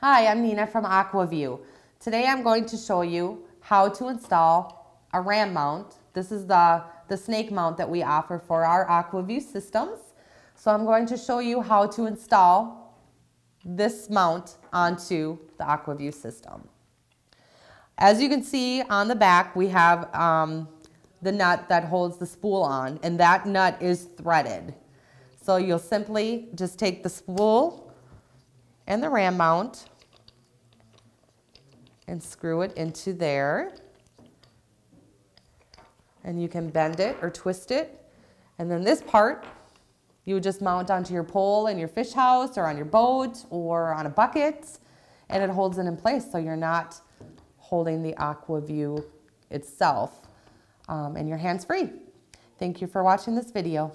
Hi, I'm Nina from AquaView. Today I'm going to show you how to install a RAM mount. This is the, the snake mount that we offer for our AquaView systems. So I'm going to show you how to install this mount onto the AquaView system. As you can see on the back, we have um, the nut that holds the spool on, and that nut is threaded. So you'll simply just take the spool and the ram mount and screw it into there. And you can bend it or twist it. And then this part, you would just mount onto your pole in your fish house or on your boat or on a bucket and it holds it in place so you're not holding the AquaView itself um, and your hands free. Thank you for watching this video.